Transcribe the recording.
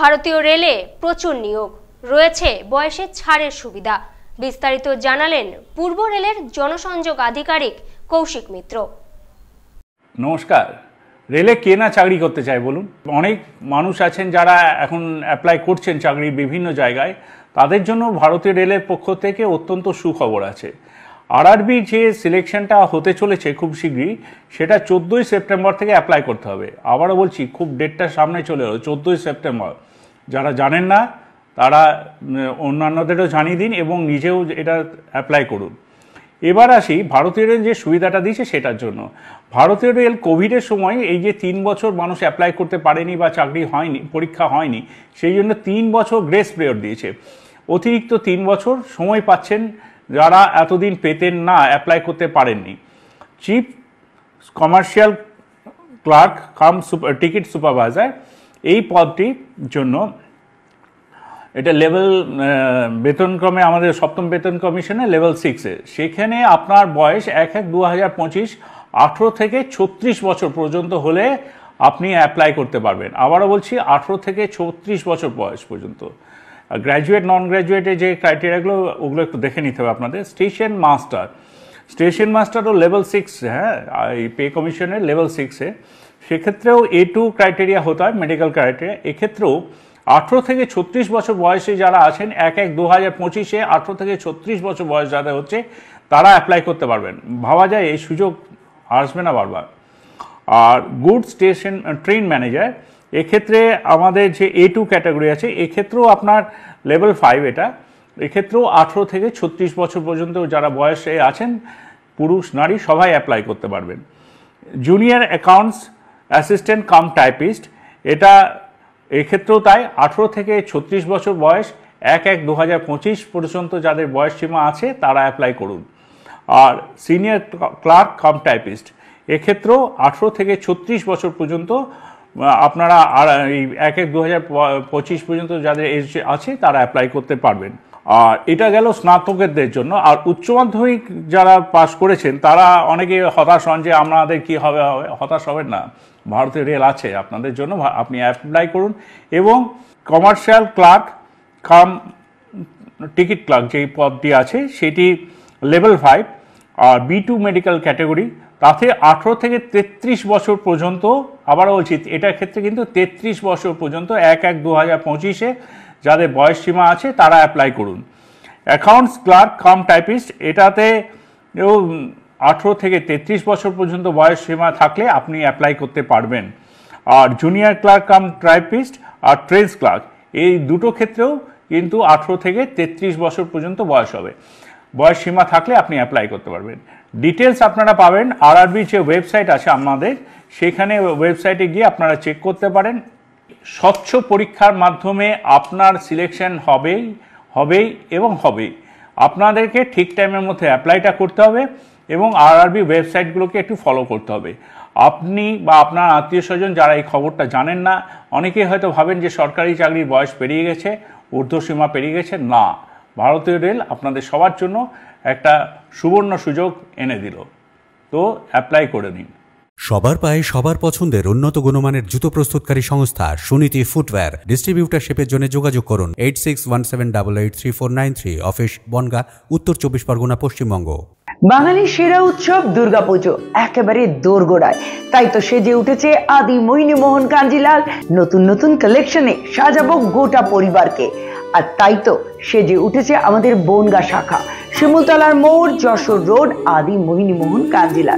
ভারতীয় রেলে প্রচুর নিয়োগ রয়েছে বয়সের ছাড়ের সুবিধা বিস্তারিত জানালেন পূর্ব রেলের জনসংযোগ আধিকারিক কৌশিক মিত্র নমস্কার রেলে কে না চাকরি করতে চায় বলুন অনেক মানুষ আছেন যারা এখন অ্যাপ্লাই করছেন চাকরি বিভিন্ন জায়গায় তাদের জন্য ভারতীয় রেলের পক্ষ থেকে অত্যন্ত সুখবর আছে আরআরবি যে সিলেকশনটা হতে চলেছে খুব শীঘ্রই সেটা চোদ্দোই সেপ্টেম্বর থেকে অ্যাপ্লাই করতে হবে আবারও বলছি খুব ডেটটা সামনে চলে এলো চোদ্দোই সেপ্টেম্বর যারা জানেন না তারা অন্যান্যদেরও জানিয়ে দিন এবং নিজেও এটা অ্যাপ্লাই করুন এবার আসি ভারতীয় রেল যে সুবিধাটা দিয়েছে সেটার জন্য ভারতীয় রেল কোভিডের সময় এই যে তিন বছর মানুষ অ্যাপ্লাই করতে পারেনি বা চাকরি হয়নি পরীক্ষা হয়নি সেই জন্য তিন বছর গ্রেস পিরিয়ড দিয়েছে অতিরিক্ত তিন বছর সময় পাচ্ছেন যারা এতদিন পেতেন না অ্যাপ্লাই করতে পারেননি chief commercial clerk cum ticket supervisor এই পদটির জন্য এটা লেভেল uh, বেতনক্রমে আমাদের সপ্তম বেতন কমিশনে লেভেল সিক্সে সেখানে আপনার বয়স এক এক দু হাজার পঁচিশ আঠেরো থেকে ছত্রিশ বছর পর্যন্ত হলে আপনি অ্যাপ্লাই করতে পারবেন আবারও বলছি আঠেরো থেকে ছত্রিশ বছর বয়স পর্যন্ত গ্র্যাজুয়েট নন গ্র্যাজুয়েটের যে ক্রাইটেরিয়াগুলো ওগুলো একটু দেখে নিতে হবে আপনাদের স্টেশন মাস্টার স্টেশন মাস্টারও লেভেল সিক্স হ্যাঁ এই পে কমিশনের লেভেল সিক্সে সেক্ষেত্রেও এ টু ক্রাইটেরিয়া হতে হয় মেডিকেল ক্রাইটেরিয়া এক্ষেত্রেও আঠেরো থেকে ছত্রিশ বছর বয়সে যারা আছেন এক এক দু হাজার পঁচিশে আঠেরো থেকে ছত্রিশ বছর বয়স যাদের হচ্ছে তারা অ্যাপ্লাই করতে পারবেন ভাবা যায় এই সুযোগ আসবে না বারবার আর গুড স্টেশন ট্রেন ম্যানেজার এক্ষেত্রে আমাদের যে এ টু ক্যাটাগরি আছে এক্ষেত্রেও আপনার লেভেল ফাইভ এটা এক্ষেত্রেও আঠেরো থেকে ছত্রিশ বছর পর্যন্ত যারা বয়সে আছেন পুরুষ নারী সবাই অ্যাপ্লাই করতে পারবেন junior accounts assistant cum typist এটা এক্ষেত্রেও তাই আঠেরো থেকে ছত্রিশ বছর বয়স এক এক দু পর্যন্ত যাদের বয়স সীমা আছে তারা অ্যাপ্লাই করুন আর সিনিয়র ক্লার্ক কাম টাইপিস্ট এক্ষেত্রেও আঠেরো থেকে ছত্রিশ বছর পর্যন্ত আপনারা আর এই এক এক দু পর্যন্ত যাদের এজ আছে তারা অ্যাপ্লাই করতে পারবেন আর এটা গেল স্নাতকেরদের জন্য আর উচ্চ মাধ্যমিক যারা পাশ করেছেন তারা অনেকে হতাশ হন যে আমাদের কি হবে হতাশ হবেন না ভারতের রেল আছে আপনাদের জন্য আপনি অ্যাপ্লাই করুন এবং commercial clerk cum ticket clerk যেই পদটি আছে সেটি লেভেল ফাইভ আর বি টু মেডিকেল ক্যাটাগরি তাতে আঠেরো থেকে তেত্রিশ বছর পর্যন্ত আবারও বলছি এটার ক্ষেত্রে কিন্তু তেত্রিশ বছর পর্যন্ত এক এক দু হাজার পঁচিশে যাদের বয়স সীমা আছে তারা অ্যাপ্লাই করুন অ্যাকাউন্টস ক্লার্ক কাম টাইপিস্ট এটাতে আঠেরো থেকে তেত্রিশ বছর পর্যন্ত বয়স সীমা থাকলে আপনি অ্যাপ্লাই করতে পারবেন আর জুনিয়র ক্লার্ক কাম টাইপিস্ট আর ট্রেন্স ক্লার্ক এই দুটো ক্ষেত্রেও কিন্তু আঠেরো থেকে তেত্রিশ বছর পর্যন্ত বয়স হবে বয়স সীমা থাকলে আপনি অ্যাপ্লাই করতে পারবেন ডিটেলস আপনারা পাবেন আরআরবি যে ওয়েবসাইট আছে আমাদের সেখানে ওয়েবসাইটে গিয়ে আপনারা চেক করতে পারেন স্বচ্ছ পরীক্ষার মাধ্যমে আপনার সিলেকশন হবেই হবেই এবং হবেই আপনাদেরকে ঠিক টাইমের মধ্যে অ্যাপ্লাইটা করতে হবে এবং আরআরবি ওয়েবসাইটগুলোকে একটু ফলো করতে হবে আপনি বা আপনার আত্মীয় স্বজন যারা এই খবরটা জানেন না অনেকেই হয়তো ভাবেন যে সরকারি চাকরির বয়স পেরিয়ে গেছে ঊর্ধ্বসীমা পেরিয়ে গেছে না ভারতীয় রেল আপনাদের সবার জন্য একটা সুবর্ণ সুযোগ এনে দিল তো অ্যাপ্লাই করে নিন সবার পায়ে সবার পছন্দের উন্নত গুণমানের জুতো প্রস্তুতকারী সংস্থা সুনীতি ফুটওয়্যার ডিস্ট্রিবিউটারশিপের জন্য যোগাযোগ করুন eight six one seven double eight three four nine three office Bangaon Uttar Chabbish Pargana Paschimbanga বাঙালির সেরা উৎসব দুর্গাপুজো একেবারে দোরগোড়ায় তাই তো সেজে উঠেছে আদি মোহিনী মোহন কাঞ্জিলাল নতুন নতুন কালেকশনে সাজাবো গোটা পরিবারকে আর তাই তো সেজে উঠেছে আমাদের বনগা শাখা শিমুলতলার মোড় যশোর রোড আদি মোহিনী মোহন কাঞ্জিলা